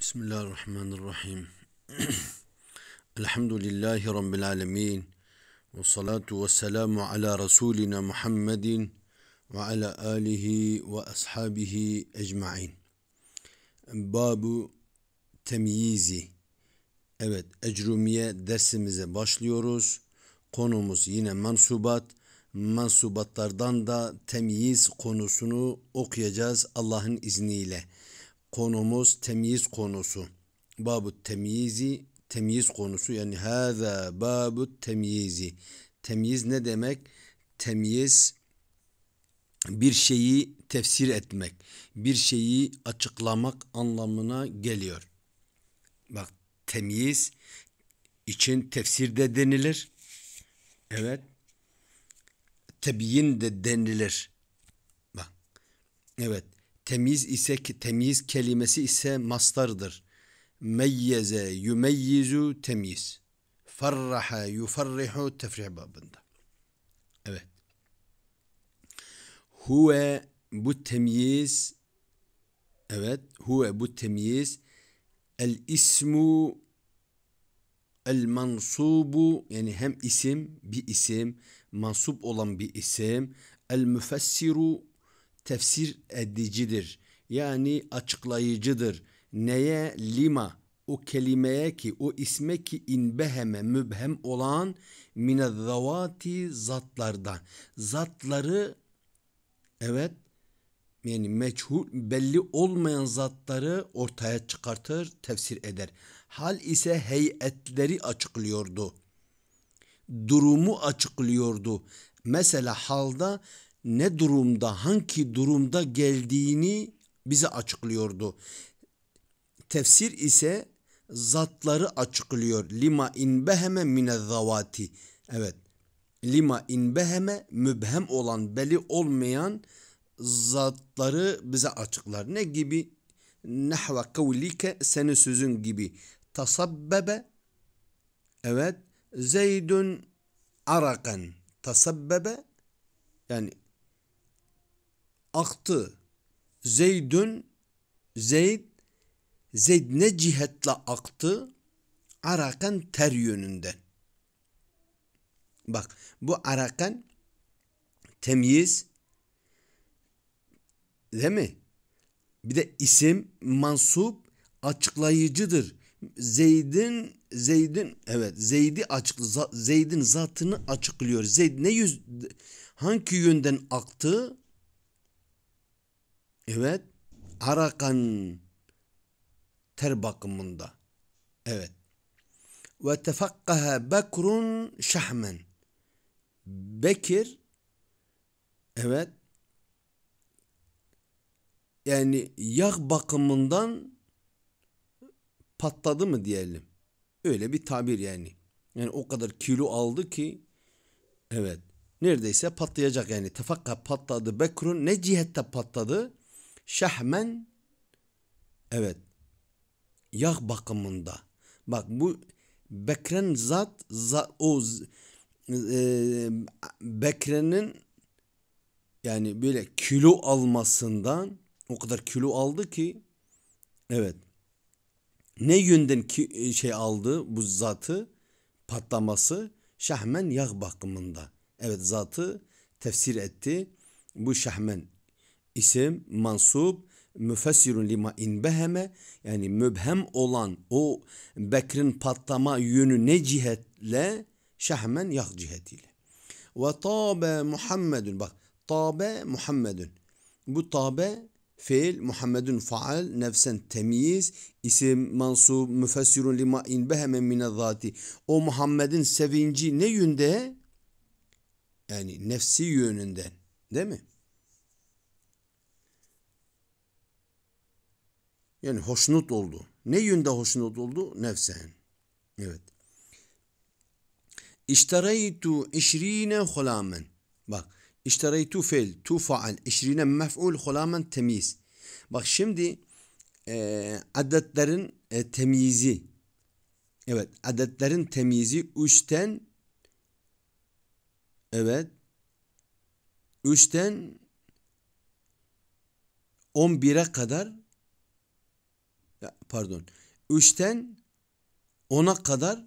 Bismillahirrahmanirrahim. Elhamdülillahi Rabbil alemin. Ve salatu ve selamu ala Resulina Muhammedin ve ala alihi ve ashabihi ecmain. Babu temyizi. Evet, ecrumiye dersimize başlıyoruz. Konumuz yine mansubat. Mansubatlardan da temyiz konusunu okuyacağız Allah'ın izniyle konumuz temiz konusu. Babu temizi temiz konusu yani haza babu temizi. Temiz ne demek? Temiz bir şeyi tefsir etmek, bir şeyi açıklamak anlamına geliyor. Bak temiz için tefsir denilir. Evet. Tebyin de denilir. Bak. Evet. Temiz ise temiz kelimesi ise mastardır. Meyyeze yumeyyizu temiz. Farraha yufarrihu tefrih babında. Evet. Huve bu temyiz evet huve bu temyiz el ismu el mansubu yani hem isim bir isim mansup olan bir isim el müfessiru tefsir edicidir. Yani açıklayıcıdır. Neye lima o kelimeye ki o isme ki inbeheme mübhem olan minezzavati zatlardan. Zatları evet yani meçhul belli olmayan zatları ortaya çıkartır, tefsir eder. Hal ise heyetleri açıklıyordu. Durumu açıklıyordu. Mesela halda ne durumda, hangi durumda geldiğini bize açıklıyordu. Tefsir ise zatları açıklıyor. Lima inbeheme minezzavati. Evet. Lima inbeheme mübhem olan, belli olmayan zatları bize açıklar. Ne gibi? Nehve kavlike senin sözün gibi. Tasabbebe evet. Zeydun arakan. Tasabbebe yani aktı. Zeydün Zeyd Zeyd ne cihetle aktı? Arakan ter yönünden. Bak bu arakan temyiz değil mi? Bir de isim mansup açıklayıcıdır. Zeyd'in Zeyd'in evet Zeyd'i açıklı Zeyd'in zatını açıklıyor. Zeyd ne yüz hangi yönden aktı? Evet. Arakan ter bakımında. Evet. Ve tefakkaha Bekrun şahmen. Bekir evet yani yağ bakımından patladı mı diyelim. Öyle bir tabir yani. Yani o kadar kilo aldı ki evet neredeyse patlayacak yani. Tefakka patladı. Bekrun ne cihette patladı? şehmen evet yağ bakımında. Bak bu bekren zat, zat o e, bekrenin yani böyle kilo almasından o kadar kilo aldı ki evet ne yönden ki, e, şey aldı bu zatı patlaması şahmen yağ bakımında. Evet zatı tefsir etti. Bu şahmen isim, mansub, müfessirun lima inbeheme yani mübhem olan o Bekir'in patlama yönü ne cihetle şahmen yah cihetiyle. Ve tabe Muhammedun bak tabe Muhammedun. Bu tabe fiil Muhammedun faal nefsen temyiz isim mansub müfessirun lima inbeheme min zati. O Muhammed'in sevinci ne yönde? Yani nefsi yönünden değil mi? Yani hoşnut oldu. Ne yönde hoşnut oldu? Nefsen. Evet. İştereytu işrine hulamen. Bak. İştereytu fel. Tu faal. İşrine mef'ul hulamen temiz. Bak şimdi e, adetlerin e, temyizi. Evet. Adetlerin temyizi üçten evet üçten on bire kadar pardon 3'ten 10'a kadar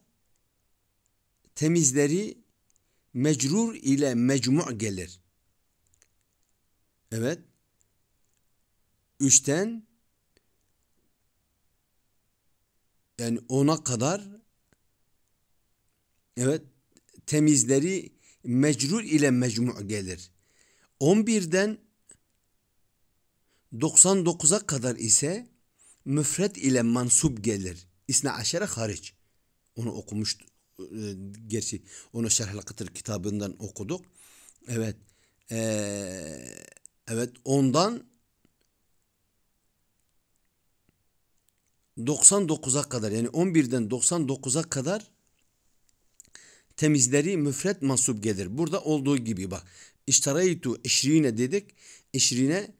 temizleri mecrur ile mecmu gelir. Evet. 3'ten yani 10'a kadar evet temizleri mecrur ile mecmu gelir. 11'den 99'a kadar ise müfret ile mansub gelir. İsne aşere hariç. Onu okumuştu. E, gerçi onu Şerhel Kıtır kitabından okuduk. Evet. Ee, evet ondan 99'a kadar yani 11'den 99'a kadar temizleri müfret mansub gelir. Burada olduğu gibi bak. İştaraytu eşrine dedik. Eşrine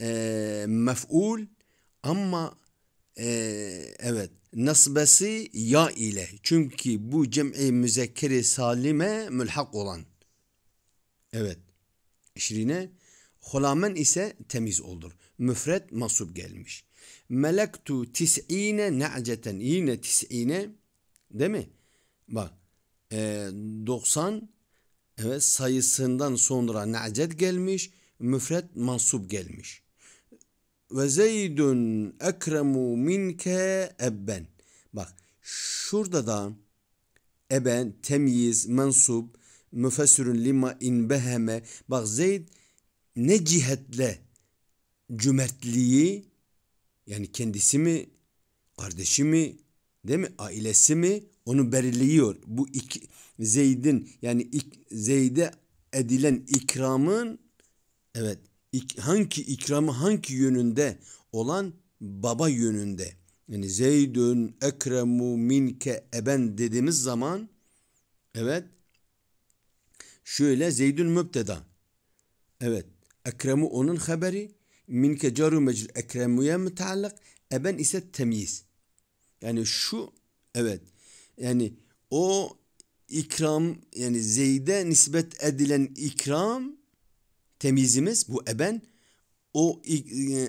e, mef'ul ama e, evet nasbesi ya ile. Çünkü bu cem'i müzekkeri salime mülhak olan. Evet. Şirine hulamen ise temiz olur. Müfret masub gelmiş. Melektu tis'ine ne'ceten. Yine tis'ine değil mi? Bak e, ee, 90 evet sayısından sonra ne'cet gelmiş. Müfret mansup gelmiş ve zeydun ekremu minke ebben. Bak şurada da eben, temyiz, mensub müfessürün lima inbeheme. Bak Zeyd ne cihetle cömertliği yani kendisi mi, kardeşi mi, değil mi, ailesi mi onu belirliyor. Bu iki, Zeyd'in yani ik, Zeyd'e edilen ikramın evet hangi ikramı hangi yönünde olan baba yönünde. Yani Zeydün ekremu minke eben dediğimiz zaman evet şöyle Zeydün mübteda. Evet ekremu onun haberi minke caru mecrur ekremuye müteallak eben ise temyiz. Yani şu evet yani o ikram yani Zeyd'e nispet edilen ikram temizimiz bu eben o e,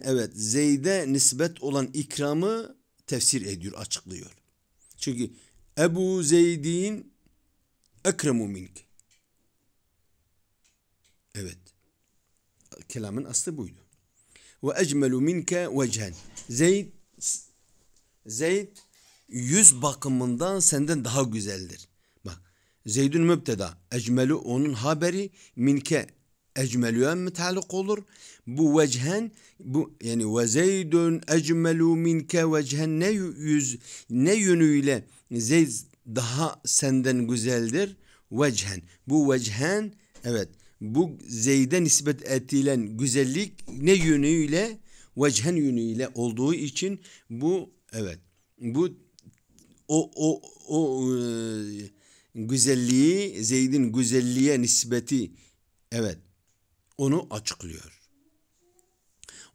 evet Zeyd'e nisbet olan ikramı tefsir ediyor, açıklıyor. Çünkü Ebu Zeyd'in ekremu mink. Evet. Kelamın aslı buydu. Ve ecmelu minke vecehen. Zeyd Zeyd yüz bakımından senden daha güzeldir. Bak Zeyd'ün mübteda ecmelu onun haberi minke ecmelüye müteallık olur. Bu vechen bu yani ve zeydun ecmelu minke vechen ne yüz ne yönüyle zeyd daha senden güzeldir vechen. Bu vechen evet bu zeyde nispet edilen güzellik ne yönüyle vechen yönüyle olduğu için bu evet bu o o o e, güzelliği Zeyd'in güzelliğe nispeti evet onu açıklıyor.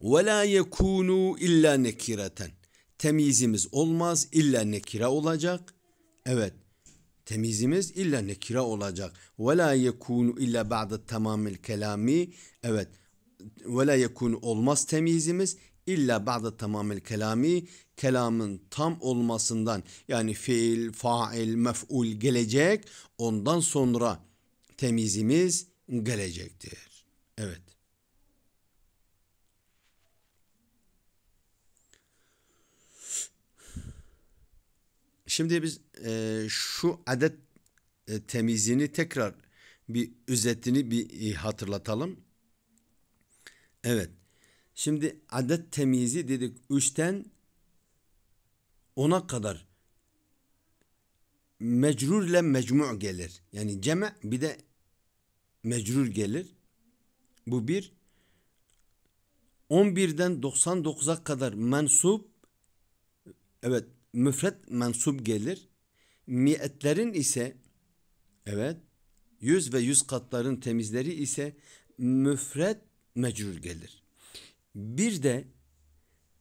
Ve la yekunu illa nekireten. Temizimiz olmaz illa nekira olacak. Evet. Temizimiz illa nekira olacak. Ve la yekunu illa ba'de tamamil kelami. Evet. Ve la yekunu olmaz temizimiz illa ba'de tamamil kelami kelamın tam olmasından yani fiil, fail, mef'ul gelecek ondan sonra temizimiz gelecektir. Evet. Şimdi biz e, şu adet e, temizliğini tekrar bir özetini bir e, hatırlatalım. Evet. Şimdi adet temizliği dedik üçten ona kadar mecrur ile mecmu gelir. Yani ceme bir de mecrur gelir. Bu bir. 11'den 99'a kadar mensup evet müfret mensup gelir. mietlerin ise evet yüz ve yüz katların temizleri ise müfret mecrur gelir. Bir de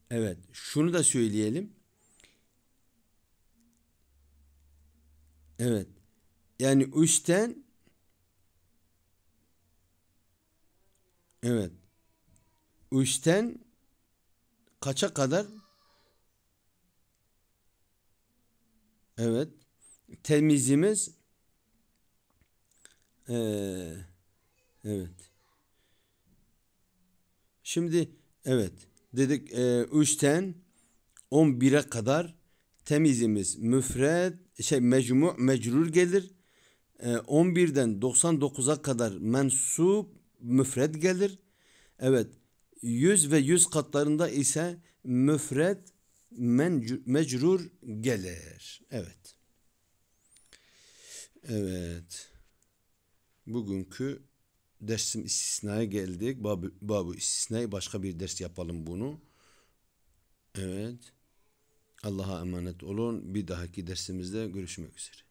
evet şunu da söyleyelim. Evet. Yani üçten Evet. Üçten kaça kadar? Evet. Temizimiz ee, evet. Şimdi evet dedik e, üçten on bire kadar temizimiz müfred şey mecmu mecrur gelir. E, 11'den 99'a kadar mensup müfred gelir. Evet. Yüz ve yüz katlarında ise müfred mecrur gelir. Evet. Evet. Bugünkü dersim istisnaya geldik. Babu, babu istisnayı başka bir ders yapalım bunu. Evet. Allah'a emanet olun. Bir dahaki dersimizde görüşmek üzere.